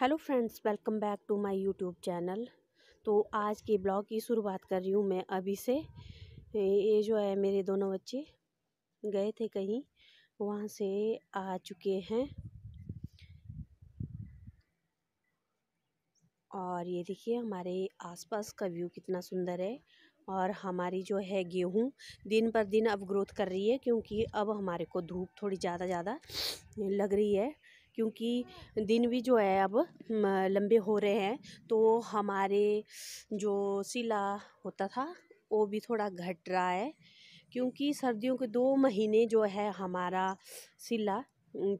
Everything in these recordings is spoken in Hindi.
hello friends welcome back to my YouTube channel तो आज के ब्लॉग की शुरुआत कर रही हूँ मैं अभी से ये जो है मेरे दोनों बच्चे गए थे कहीं वहाँ से आ चुके हैं और ये देखिए हमारे आसपास का व्यू कितना सुंदर है और हमारी जो है गेहूँ दिन पर दिन अब ग्रोथ कर रही है क्योंकि अब हमारे को धूप थोड़ी ज़्यादा ज़्यादा लग रही है क्योंकि दिन भी जो है अब लंबे हो रहे हैं तो हमारे जो सिला होता था वो भी थोड़ा घट रहा है क्योंकि सर्दियों के दो महीने जो है हमारा सिला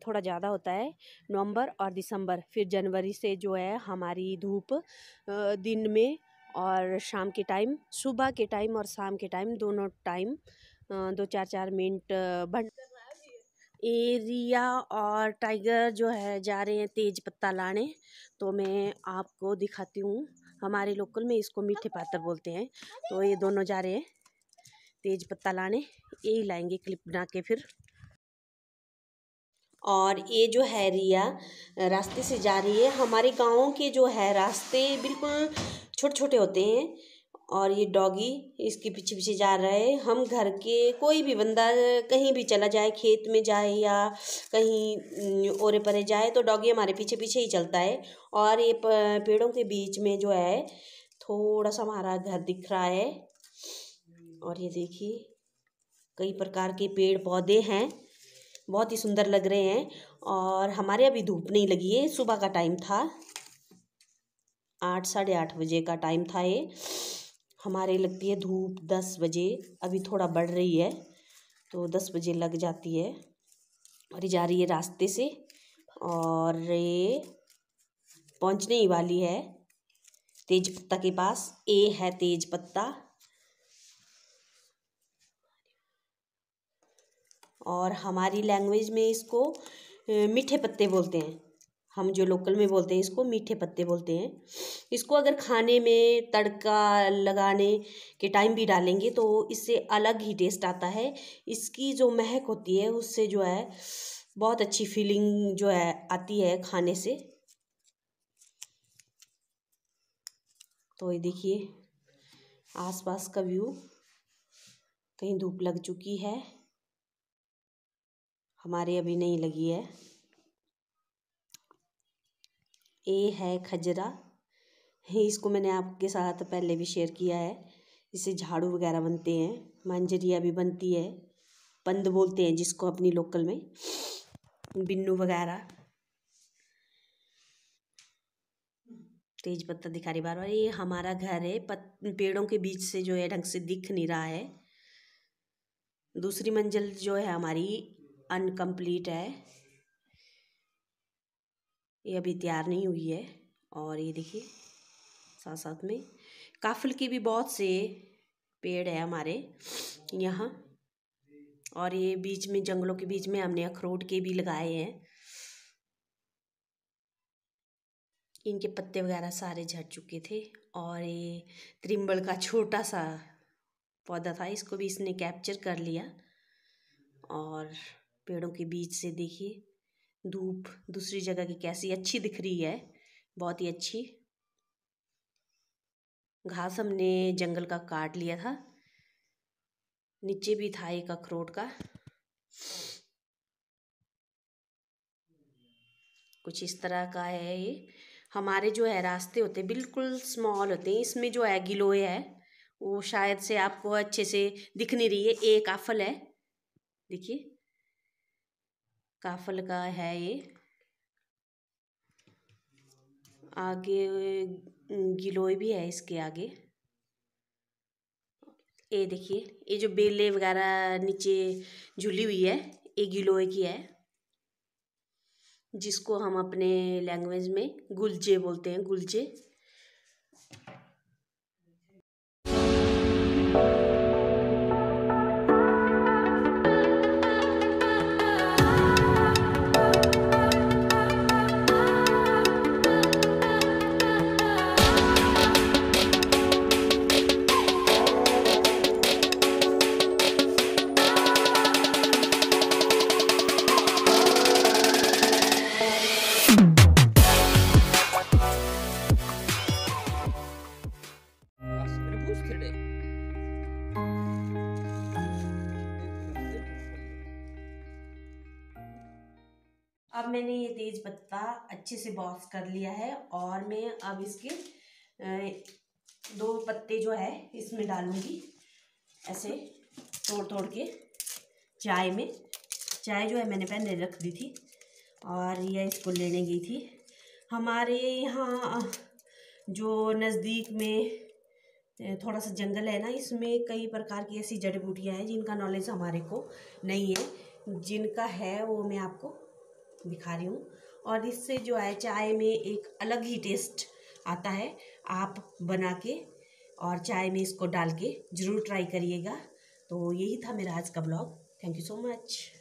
थोड़ा ज़्यादा होता है नवंबर और दिसंबर फिर जनवरी से जो है हमारी धूप दिन में और शाम के टाइम सुबह के टाइम और शाम के टाइम दोनों टाइम दो चार चार मिनट बढ़ ये रिया और टाइगर जो है जा रहे हैं तेज पत्ता लाने तो मैं आपको दिखाती हूँ हमारे लोकल में इसको मीठे पात्र बोलते हैं तो ये दोनों जा रहे हैं तेज पत्ता लाने यही लाएंगे क्लिप बना के फिर और ये जो है रिया रास्ते से जा रही है हमारे गाँव के जो है रास्ते बिल्कुल छोटे छोटे होते हैं और ये डॉगी इसके पीछे पीछे जा रहा है हम घर के कोई भी बंदा कहीं भी चला जाए खेत में जाए या कहीं ओरे परे जाए तो डॉगी हमारे पीछे पीछे ही चलता है और ये पेड़ों के बीच में जो है थोड़ा सा हमारा घर दिख रहा है और ये देखिए कई प्रकार के पेड़ पौधे हैं बहुत ही सुंदर लग रहे हैं और हमारे अभी धूप नहीं लगी है सुबह का टाइम था आठ साढ़े आठ बजे का टाइम था ये हमारे लगती है धूप दस बजे अभी थोड़ा बढ़ रही है तो दस बजे लग जाती है और ये जा रही है रास्ते से और ये पहुंचने ही वाली है तेज पत्ता के पास ए है तेज पत्ता और हमारी लैंग्वेज में इसको मीठे पत्ते बोलते हैं हम जो लोकल में बोलते हैं इसको मीठे पत्ते बोलते हैं इसको अगर खाने में तड़का लगाने के टाइम भी डालेंगे तो इससे अलग ही टेस्ट आता है इसकी जो महक होती है उससे जो है बहुत अच्छी फीलिंग जो है आती है खाने से तो ये देखिए आसपास का व्यू कहीं धूप लग चुकी है हमारे अभी नहीं लगी है ए है खजरा इसको मैंने आपके साथ पहले भी शेयर किया है इससे झाड़ू वगैरह बनते हैं मंजरिया भी बनती है पंद बोलते हैं जिसको अपनी लोकल में बिन्नू वगैरह तेज पत्ता दिखा रही बार बार ये हमारा घर है पत, पेड़ों के बीच से जो है ढंग से दिख नहीं रहा है दूसरी मंजिल जो है हमारी अनकम्प्लीट है ये अभी तैयार नहीं हुई है और ये देखिए साथ साथ में काफिल के भी बहुत से पेड़ है हमारे यहाँ और ये बीच में जंगलों के बीच में हमने अखरोट के भी लगाए हैं इनके पत्ते वगैरह सारे झड़ चुके थे और ये त्रिम्बल का छोटा सा पौधा था इसको भी इसने कैप्चर कर लिया और पेड़ों के बीच से देखिए धूप दूसरी जगह की कैसी अच्छी दिख रही है बहुत ही अच्छी घास हमने जंगल का काट लिया था नीचे भी था एक अखरोट का कुछ इस तरह का है ये हमारे जो है रास्ते होते बिल्कुल स्मॉल होते हैं इसमें जो है गिलोय है वो शायद से आपको अच्छे से दिख नहीं रही है एक आफल है देखिए काफल का है ये आगे गिलोय भी है इसके आगे ये देखिए ये जो बेले वगैरह नीचे झुली हुई है ये गिलोय की है जिसको हम अपने लैंग्वेज में गुलचे बोलते हैं गुलजे अब मैंने ये तेज पत्ता अच्छे से बॉक्स कर लिया है और मैं अब इसके दो पत्ते जो है इसमें डालूंगी ऐसे तोड़ तोड़ के चाय में चाय जो है मैंने पहले रख दी थी और यह इसको लेने गई थी हमारे यहाँ जो नज़दीक में थोड़ा सा जंगल है ना इसमें कई प्रकार की ऐसी जड़ी बूटियाँ हैं जिनका नॉलेज हमारे को नहीं है जिनका है वो मैं आपको दिखा रही हूँ और इससे जो है चाय में एक अलग ही टेस्ट आता है आप बना के और चाय में इसको डाल के ज़रूर ट्राई करिएगा तो यही था मेरा आज का blog thank you so much